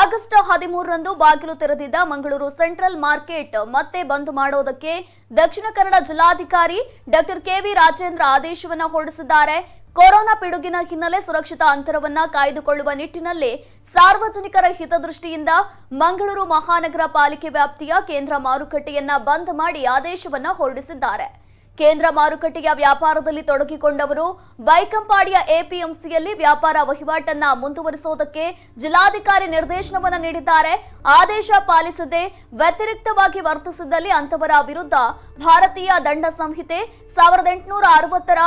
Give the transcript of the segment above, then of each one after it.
August ಹದಿಮೂರರಂದು ಬಾಗಿಲು ತೆರೆದಿದ್ದ Mangaluru central market ಮತ್ತೆ ಬಂದ್ ಮಾಡೋದಕ್ಕೆ ದಕ್ಷಿಣ ಕನ್ನಡ ಜಿಲ್ಲಾಧಿಕಾರಿ ಡಾಕ್ಟರ್ ಕೆವಿ ರಾಜೇಂದ್ರ ಆದೇಶವನ್ನು ಹೊರಡಿಸಿದ್ದಾರೆ ಕೊರೋನಾ ಪಿಡುಗಿನ ಹಿನ್ನೆಲೆ ಸುರಕ್ಷಿತ ಅಂತರವನ್ನು ಕಾಯ್ದುಕೊಳ್ಳುವ ನಿಟ್ಟಿನಲ್ಲಿ ಸಾರ್ವಜನಿಕರ ಹಿತದೃಷ್ಟಿಯಿಂದ ಮಂಗಳೂರು ಮಹಾನಗರ ಪಾಲಿಕೆ ವ್ಯಾಪ್ತಿಯ ಕೇಂದ್ರ ಮಾರುಕಟ್ಟೆಯನ್ನ ಬಂದ್ ಮಾಡಿ ಆದೇಶವನ್ನು ಹೊರಡಿಸಿದ್ದಾರೆ ಕೇಂದ್ರ ಮಾರುಕಟ್ಟೆಯ ವ್ಯಾಪಾರದಲ್ಲಿ ತೊಡಗಿಕೊಂಡವರು ಬೈಕಂಪಾಡಿಯ ಎಪಿಎಂಸಿಯಲ್ಲಿ ವ್ಯಾಪಾರ ವಹಿವಾಟನ್ನ ಮುಂದುವರಿಸುವುದಕ್ಕೆ ಜಿಲ್ಲಾಧಿಕಾರಿ ನಿರ್ದೇಶನವನ್ನು ನೀಡಿದ್ದಾರೆ ಆದೇಶ ಪಾಲಿಸದೆ ವ್ಯತಿರಿಕ್ತವಾಗಿ ವರ್ತಿಸಿದಲ್ಲಿ ಅಂತವರ ವಿರುದ್ಧ ಭಾರತೀಯ ದಂಡ ಸಂಹಿತೆ ಸಾವಿರದ ಎಂಟುನೂರ ಅರವತ್ತರ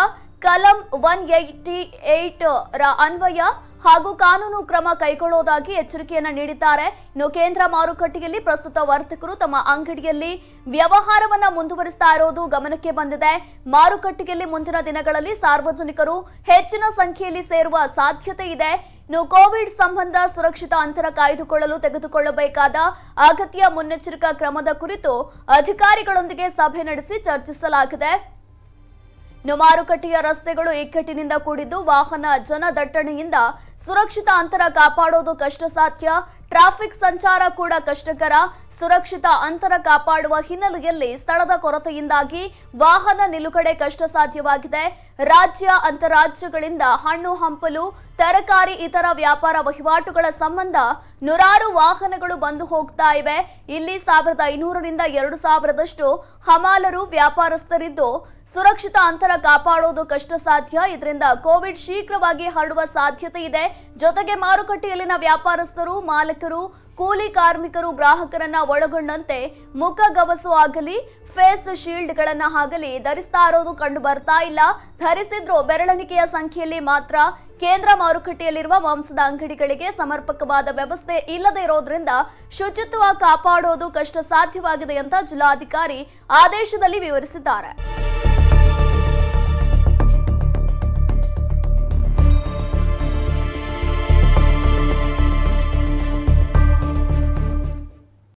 ಕಲಂ ಒನ್ ಏಯ್ಟಿ ಏಟ್ ರ ಅನ್ವಯ ಹಾಗೂ ಕಾನೂನು ಕ್ರಮ ಕೈಗೊಳ್ಳುವುದಾಗಿ ಎಚ್ಚರಿಕೆಯನ್ನು ನೀಡಿದ್ದಾರೆ ಇನ್ನು ಕೇಂದ್ರ ಮಾರುಕಟ್ಟೆಯಲ್ಲಿ ಪ್ರಸ್ತುತ ವರ್ತಕರು ತಮ್ಮ ಅಂಗಡಿಯಲ್ಲಿ ವ್ಯವಹಾರವನ್ನ ಮುಂದುವರಿಸ್ತಾ ಇರೋದು ಗಮನಕ್ಕೆ ಬಂದಿದೆ ಮಾರುಕಟ್ಟೆಯಲ್ಲಿ ಮುಂದಿನ ದಿನಗಳಲ್ಲಿ ಸಾರ್ವಜನಿಕರು ಹೆಚ್ಚಿನ ಸಂಖ್ಯೆಯಲ್ಲಿ ಸೇರುವ ಸಾಧ್ಯತೆ ಇದೆ ಇನ್ನು ಕೋವಿಡ್ ಸಂಬಂಧ ಸುರಕ್ಷಿತ ಅಂತರ ಕಾಯ್ದುಕೊಳ್ಳಲು ತೆಗೆದುಕೊಳ್ಳಬೇಕಾದ ಅಗತ್ಯ ಮುನ್ನೆಚ್ಚರಿಕಾ ಕ್ರಮದ ಕುರಿತು ಅಧಿಕಾರಿಗಳೊಂದಿಗೆ ಸಭೆ ನಡೆಸಿ ಚರ್ಚಿಸಲಾಗಿದೆ ಮಾರುಕಟ್ಟೆಯ ರಸ್ತೆಗಳು ಇಕ್ಕಟ್ಟಿನಿಂದ ಕೂಡಿದ್ದು ವಾಹನ ಜನದಟ್ಟಣೆಯಿಂದ ಸುರಕ್ಷಿತ ಅಂತರ ಕಾಪಾಡೋದು ಕಷ್ಟ ಸಾಧ್ಯ ಟ್ರಾಫಿಕ್ ಸಂಚಾರ ಕೂಡ ಕಷ್ಟಕರ ಸುರಕ್ಷಿತ ಅಂತರ ಕಾಪಾಡುವ ಹಿನ್ನೆಲೆಯಲ್ಲಿ ಸ್ಥಳದ ಕೊರತೆಯಿಂದಾಗಿ ವಾಹನ ನಿಲುಗಡೆ ಕಷ್ಟ ಸಾಧ್ಯವಾಗಿದೆ ರಾಜ್ಯ ಅಂತರಾಜ್ಯಗಳಿಂದ ಹಣ್ಣು ಹಂಪಲು ತರಕಾರಿ ಇತರ ವ್ಯಾಪಾರ ವಹಿವಾಟುಗಳ ಸಂಬಂಧ ನೂರಾರು ವಾಹನಗಳು ಬಂದು ಹೋಗ್ತಾ ಇವೆ ಇಲ್ಲಿ ಸಾವಿರದ ಐನೂರರಿಂದ ಎರಡು ಸಾವಿರದಷ್ಟು ಹಮಾಲರು ವ್ಯಾಪಾರಸ್ಥರಿದ್ದು ಸುರಕ್ಷಿತ ಅಂತರ ಕಾಪಾಡೋದು ಕಷ್ಟ ಸಾಧ್ಯ ಇದರಿಂದ ಕೋವಿಡ್ ಶೀಘ್ರವಾಗಿ ಹರಡುವ ಸಾಧ್ಯತೆ ಇದೆ ಜೊತೆಗೆ ಮಾರುಕಟ್ಟೆಯಲ್ಲಿನ ವ್ಯಾಪಾರಸ್ಥರು ಮಾಲಕರು ಕೂಲಿ ಕಾರ್ಮಿಕರು ಗ್ರಾಹಕರನ್ನ ಒಳಗೊಂಡಂತೆ ಮುಖಗವಸು ಆಗಲಿ ಫೇಸ್ ಶೀಲ್ಡ್ಗಳನ್ನ ಆಗಲಿ ಧರಿಸ್ತಾ ಇರೋದು ಕಂಡು ಬರ್ತಾ ಇಲ್ಲ ಧರಿಸಿದ್ರು ಬೆರಳಣಿಕೆಯ ಸಂಖ್ಯೆಯಲ್ಲಿ ಮಾತ್ರ ಕೇಂದ್ರ ಮಾರುಕಟ್ಟೆಯಲ್ಲಿರುವ ಮಾಂಸದ ಅಂಗಡಿಗಳಿಗೆ ಸಮರ್ಪಕವಾದ ವ್ಯವಸ್ಥೆ ಇಲ್ಲದೆ ಇರೋದ್ರಿಂದ ಶುಚಿತ್ವ ಕಾಪಾಡೋದು ಕಷ್ಟ ಸಾಧ್ಯವಾಗಿದೆ ಅಂತ ಜಿಲ್ಲಾಧಿಕಾರಿ ಆದೇಶದಲ್ಲಿ ವಿವರಿಸಿದ್ದಾರೆ